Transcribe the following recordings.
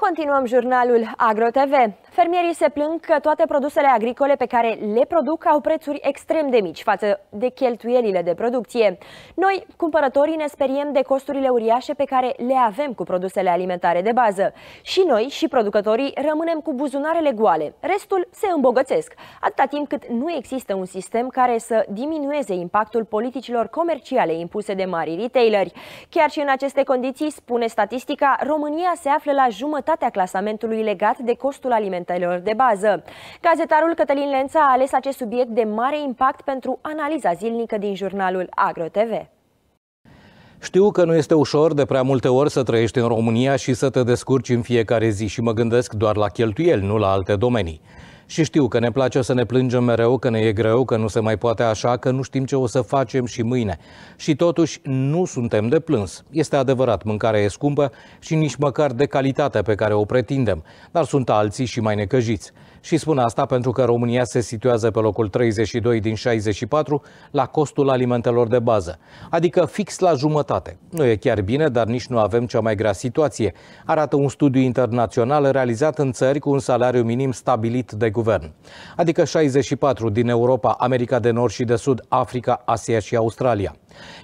Continuăm jurnalul AgroTV. Fermierii se plâng că toate produsele agricole pe care le produc au prețuri extrem de mici față de cheltuielile de producție. Noi, cumpărătorii, ne speriem de costurile uriașe pe care le avem cu produsele alimentare de bază. Și noi și producătorii rămânem cu buzunarele goale. Restul se îmbogățesc, atâta timp cât nu există un sistem care să diminueze impactul politicilor comerciale impuse de mari retaileri. Chiar și în aceste condiții, spune statistica, România se află la jumătatea clasamentului legat de costul alimentar predicatelor de bază. Gazetarul Cătălin Lența a ales acest subiect de mare impact pentru analiza zilnică din jurnalul AgroTV. Știu că nu este ușor de prea multe ori să trăiești în România și să te descurci în fiecare zi și mă gândesc doar la cheltuieli, nu la alte domenii. Și știu că ne place să ne plângem mereu, că ne e greu, că nu se mai poate așa, că nu știm ce o să facem și mâine. Și totuși nu suntem de plâns. Este adevărat, mâncarea e scumpă și nici măcar de calitate pe care o pretindem. Dar sunt alții și mai necăjiți. Și spun asta pentru că România se situează pe locul 32 din 64 la costul alimentelor de bază, adică fix la jumătate. Nu e chiar bine, dar nici nu avem cea mai grea situație, arată un studiu internațional realizat în țări cu un salariu minim stabilit de guvern, adică 64 din Europa, America de Nord și de Sud, Africa, Asia și Australia.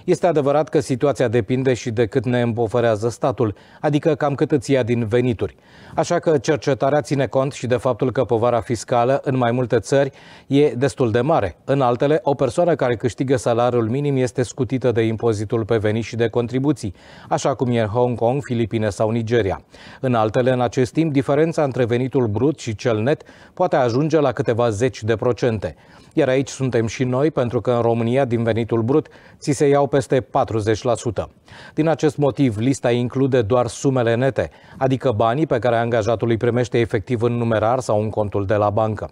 Este adevărat că situația depinde și de cât ne împoferează statul, adică cam cât îți ia din venituri. Așa că cercetarea ține cont și de faptul că povara fiscală în mai multe țări e destul de mare. În altele, o persoană care câștigă salariul minim este scutită de impozitul pe venit și de contribuții, așa cum e în Hong Kong, Filipine sau Nigeria. În altele, în acest timp, diferența între venitul brut și cel net poate ajunge la câteva zeci de procente. Iar aici suntem și noi, pentru că în România, din venitul brut, ți se iau peste 40%. Din acest motiv, lista include doar sumele nete, adică banii pe care angajatul îi primește efectiv în numerar sau în contul de la bancă.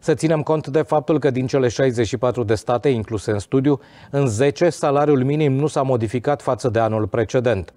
Să ținem cont de faptul că din cele 64 de state incluse în studiu, în 10 salariul minim nu s-a modificat față de anul precedent.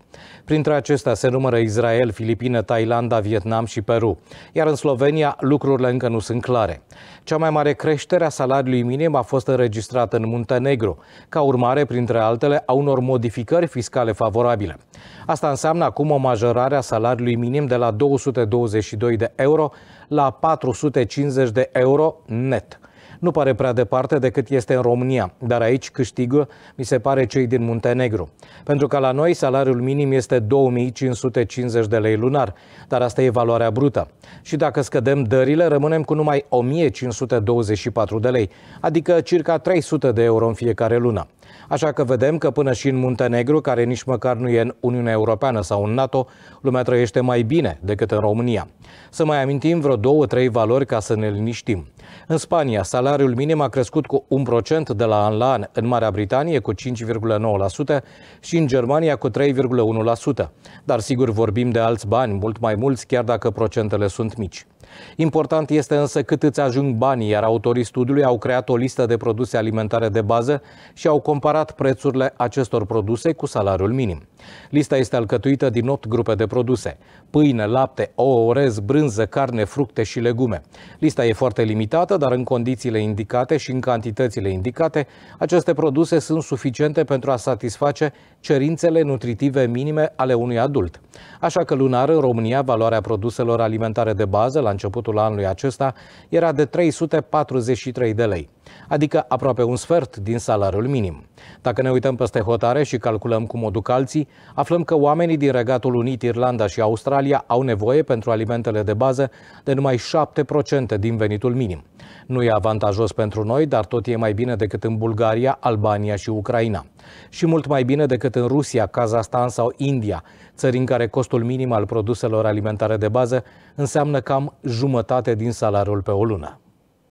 Printre acestea se numără Israel, Filipine, Thailanda, Vietnam și Peru, iar în Slovenia lucrurile încă nu sunt clare. Cea mai mare creștere a salariului minim a fost înregistrată în Muntenegru, ca urmare, printre altele, a unor modificări fiscale favorabile. Asta înseamnă acum o majorare a salariului minim de la 222 de euro la 450 de euro net. Nu pare prea departe decât cât este în România, dar aici câștigă, mi se pare, cei din Muntenegru. Pentru că la noi salariul minim este 2550 de lei lunar, dar asta e valoarea brută. Și dacă scădem dările, rămânem cu numai 1524 de lei, adică circa 300 de euro în fiecare lună. Așa că vedem că până și în Muntenegru, care nici măcar nu e în Uniunea Europeană sau în NATO, lumea trăiește mai bine decât în România. Să mai amintim vreo două, trei valori ca să ne liniștim. În Spania, salariul minim a crescut cu 1% de la an la an, în Marea Britanie cu 5,9% și în Germania cu 3,1%. Dar sigur vorbim de alți bani, mult mai mulți, chiar dacă procentele sunt mici. Important este însă cât îți ajung banii, iar autorii studiului au creat o listă de produse alimentare de bază și au comparat prețurile acestor produse cu salariul minim. Lista este alcătuită din 8 grupe de produse. Pâine, lapte, ouă, orez, brânză, carne, fructe și legume. Lista e foarte limitată, dar în condițiile indicate și în cantitățile indicate, aceste produse sunt suficiente pentru a satisface cerințele nutritive minime ale unui adult. Așa că lunar în România valoarea produselor alimentare de bază la început începutul anului acesta era de 343 de lei, adică aproape un sfert din salariul minim. Dacă ne uităm peste hotare și calculăm cum o duc alții, aflăm că oamenii din Regatul Unit, Irlanda și Australia au nevoie pentru alimentele de bază de numai 7% din venitul minim. Nu e avantajos pentru noi, dar tot e mai bine decât în Bulgaria, Albania și Ucraina. Și mult mai bine decât în Rusia, Kazahstan sau India, țări în care costul minim al produselor alimentare de bază înseamnă cam jumătate din salariul pe o lună.